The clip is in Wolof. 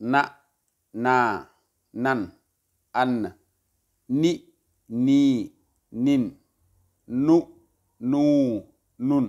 na naa nan an ni nii nin nu nuu nun